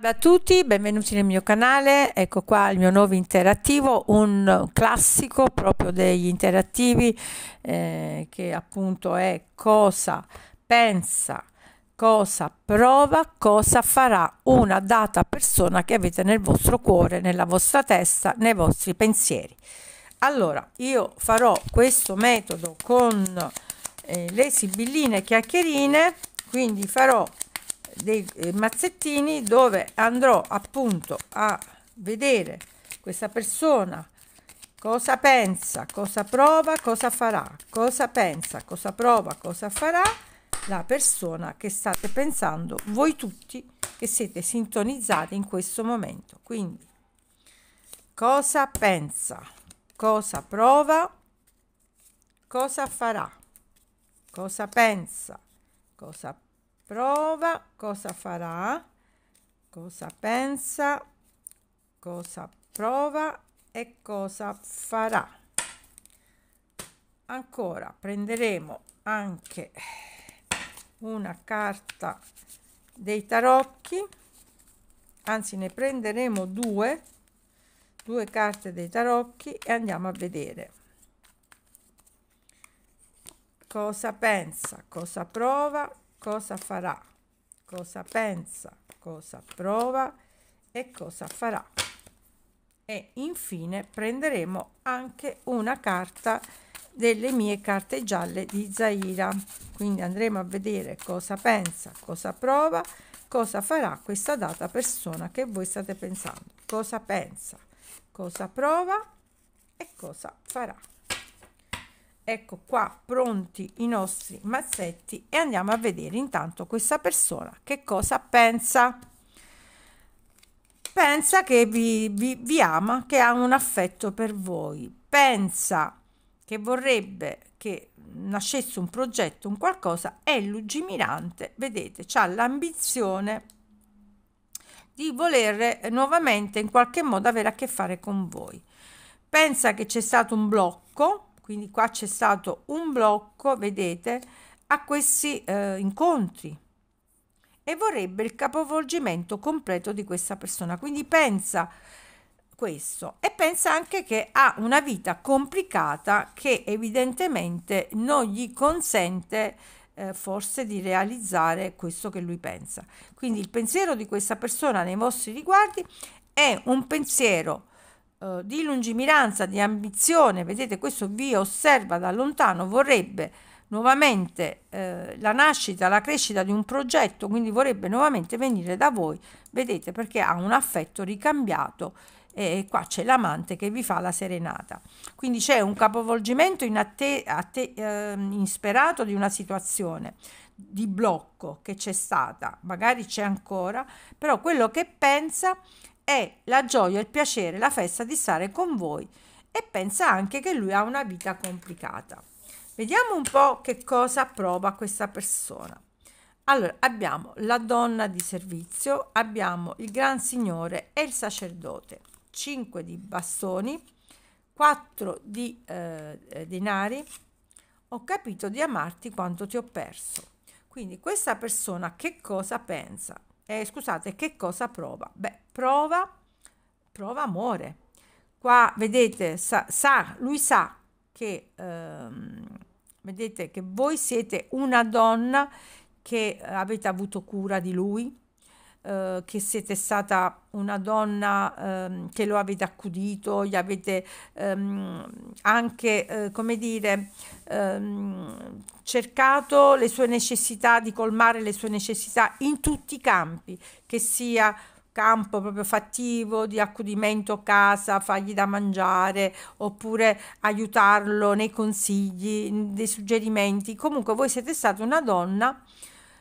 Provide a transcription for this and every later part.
Ciao a tutti, benvenuti nel mio canale, ecco qua il mio nuovo interattivo, un classico proprio degli interattivi eh, che appunto è cosa pensa, cosa prova, cosa farà una data persona che avete nel vostro cuore, nella vostra testa, nei vostri pensieri. Allora, io farò questo metodo con eh, le sibilline chiacchierine, quindi farò dei eh, mazzettini dove andrò appunto a vedere questa persona cosa pensa, cosa prova, cosa farà, cosa pensa, cosa prova, cosa farà la persona che state pensando voi tutti che siete sintonizzati in questo momento. Quindi cosa pensa, cosa prova, cosa farà, cosa pensa, cosa prova prova, cosa farà, cosa pensa, cosa prova e cosa farà. Ancora prenderemo anche una carta dei tarocchi, anzi ne prenderemo due, due carte dei tarocchi e andiamo a vedere cosa pensa, cosa prova, cosa farà, cosa pensa, cosa prova e cosa farà. E infine prenderemo anche una carta delle mie carte gialle di Zaira. Quindi andremo a vedere cosa pensa, cosa prova, cosa farà questa data persona che voi state pensando. Cosa pensa, cosa prova e cosa farà ecco qua pronti i nostri mazzetti e andiamo a vedere intanto questa persona che cosa pensa pensa che vi, vi, vi ama che ha un affetto per voi pensa che vorrebbe che nascesse un progetto un qualcosa è lungimirante vedete ha l'ambizione di voler nuovamente in qualche modo avere a che fare con voi pensa che c'è stato un blocco quindi qua c'è stato un blocco vedete a questi eh, incontri e vorrebbe il capovolgimento completo di questa persona quindi pensa questo e pensa anche che ha una vita complicata che evidentemente non gli consente eh, forse di realizzare questo che lui pensa quindi il pensiero di questa persona nei vostri riguardi è un pensiero eh, di lungimiranza, di ambizione, vedete questo vi osserva da lontano, vorrebbe nuovamente eh, la nascita, la crescita di un progetto, quindi vorrebbe nuovamente venire da voi, vedete perché ha un affetto ricambiato e qua c'è l'amante che vi fa la serenata. Quindi c'è un capovolgimento in eh, insperato di una situazione di blocco che c'è stata, magari c'è ancora, però quello che pensa è la gioia, il piacere, la festa di stare con voi e pensa anche che lui ha una vita complicata. Vediamo un po' che cosa prova questa persona. Allora, abbiamo la donna di servizio, abbiamo il gran signore e il sacerdote, 5 di bastoni, 4 di eh, denari, ho capito di amarti quanto ti ho perso. Quindi questa persona che cosa pensa? Eh, scusate, che cosa prova? Beh, prova, prova amore. Qua vedete, sa, sa lui sa che, ehm, vedete che voi siete una donna che avete avuto cura di lui, eh, che siete stata una donna ehm, che lo avete accudito, gli avete ehm, anche, eh, come dire, ehm, cercato le sue necessità, di colmare le sue necessità in tutti i campi, che sia campo proprio fattivo di accudimento casa, fargli da mangiare oppure aiutarlo nei consigli, nei suggerimenti. Comunque voi siete stata una donna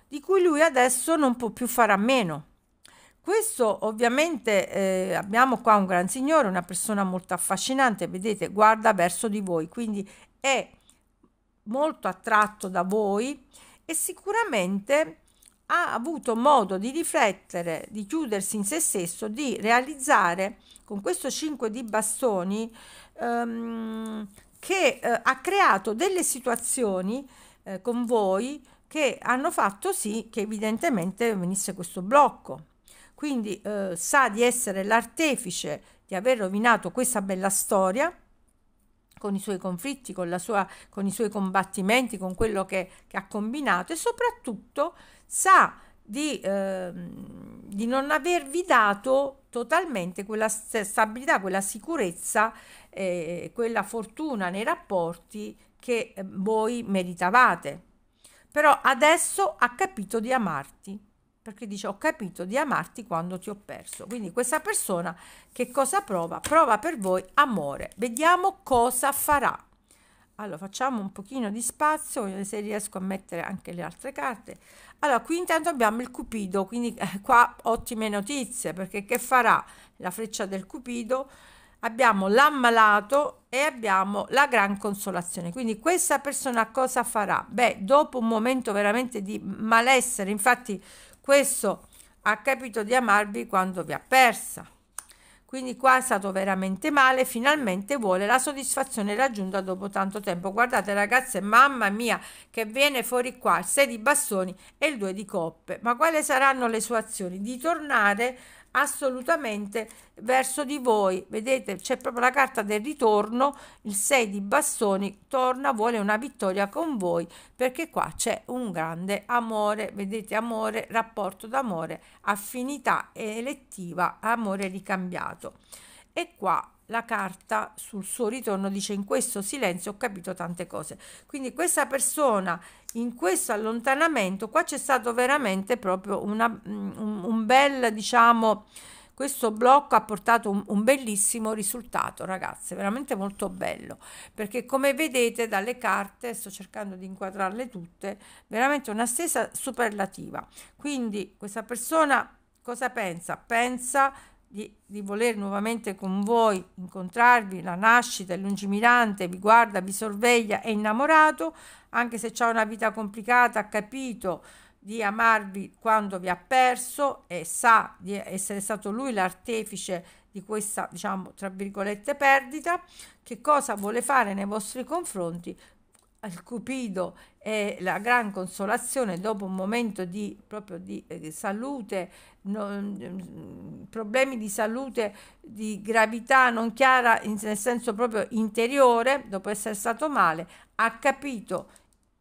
di cui lui adesso non può più fare a meno. Questo ovviamente eh, abbiamo qua un gran signore, una persona molto affascinante, vedete, guarda verso di voi, quindi è molto attratto da voi e sicuramente ha avuto modo di riflettere, di chiudersi in se stesso, di realizzare con questo 5 di bastoni ehm, che eh, ha creato delle situazioni eh, con voi che hanno fatto sì che evidentemente venisse questo blocco quindi eh, sa di essere l'artefice di aver rovinato questa bella storia con i suoi conflitti, con, sua, con i suoi combattimenti, con quello che, che, ha combinato e soprattutto sa di, eh, di non avervi dato totalmente quella stabilità, quella sicurezza, eh, quella fortuna nei rapporti che eh, voi meritavate. Però adesso ha capito di amarti perché dice ho capito di amarti quando ti ho perso. Quindi questa persona che cosa prova? Prova per voi amore. Vediamo cosa farà. Allora facciamo un pochino di spazio, se riesco a mettere anche le altre carte. Allora qui intanto abbiamo il cupido, quindi eh, qua ottime notizie perché che farà la freccia del cupido? Abbiamo l'ammalato e abbiamo la gran consolazione. Quindi questa persona cosa farà? Beh, dopo un momento veramente di malessere, infatti questo ha capito di amarvi quando vi ha persa. Quindi qua è stato veramente male, finalmente vuole la soddisfazione raggiunta dopo tanto tempo. Guardate ragazze, mamma mia, che viene fuori qua il 6 di bastoni e il 2 di coppe. Ma quali saranno le sue azioni? Di tornare assolutamente verso di voi. Vedete, c'è proprio la carta del ritorno, il 6 di bastoni, torna, vuole una vittoria con voi, perché qua c'è un grande amore, vedete, amore, rapporto d'amore, affinità elettiva, amore ricambiato. E qua la carta sul suo ritorno dice in questo silenzio ho capito tante cose. Quindi questa persona in questo allontanamento qua c'è stato veramente proprio una, mm, un, un, bel diciamo questo blocco ha portato un, un, bellissimo risultato ragazze veramente molto bello perché come vedete dalle carte sto cercando di inquadrarle tutte veramente una stessa superlativa quindi questa persona cosa pensa pensa di, di voler nuovamente con voi incontrarvi, la nascita è lungimirante, vi guarda, vi sorveglia, è innamorato, anche se ha una vita complicata, ha capito di amarvi quando vi ha perso e sa di essere stato lui l'artefice di questa, diciamo, tra virgolette perdita, che cosa vuole fare nei vostri confronti al Cupido è la gran consolazione dopo un momento di, proprio di eh, salute, non, mm, problemi di salute di gravità non chiara in, nel senso proprio interiore, dopo essere stato male, ha capito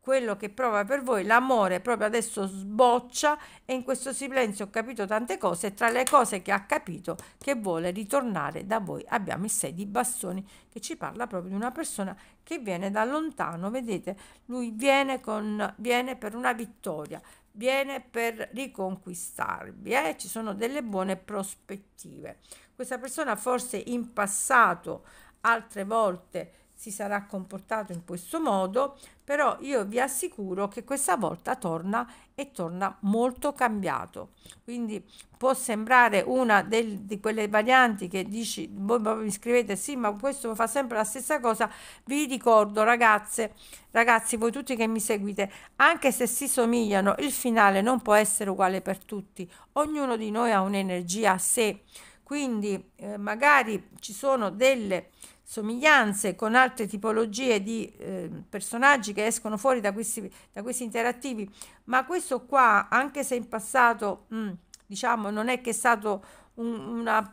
quello che prova per voi l'amore proprio adesso sboccia e in questo silenzio ho capito tante cose e tra le cose che ha capito che vuole ritornare da voi abbiamo i sei di bastoni che ci parla proprio di una persona che viene da lontano vedete lui viene, con, viene per una vittoria viene per riconquistarvi eh? ci sono delle buone prospettive questa persona forse in passato altre volte si sarà comportato in questo modo, però io vi assicuro che questa volta torna e torna molto cambiato. Quindi può sembrare una del, di quelle varianti che dici, voi mi scrivete sì, ma questo fa sempre la stessa cosa. Vi ricordo ragazze, ragazzi, voi tutti che mi seguite, anche se si somigliano, il finale non può essere uguale per tutti. Ognuno di noi ha un'energia a sé, quindi eh, magari ci sono delle somiglianze con altre tipologie di eh, personaggi che escono fuori da questi, da questi, interattivi, ma questo qua, anche se in passato, mh, mm, diciamo, non è che è stato un, una...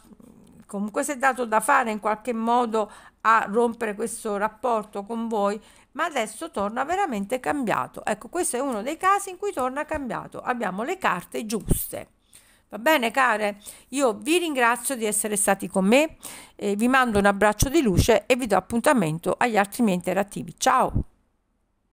comunque si è dato da fare in qualche modo a rompere questo rapporto con voi, ma adesso torna veramente cambiato. Ecco, questo è uno dei casi in cui torna cambiato. Abbiamo le carte giuste. Va bene care, io vi ringrazio di essere stati con me, eh, vi mando un abbraccio di luce e vi do appuntamento agli altri miei interattivi. Ciao!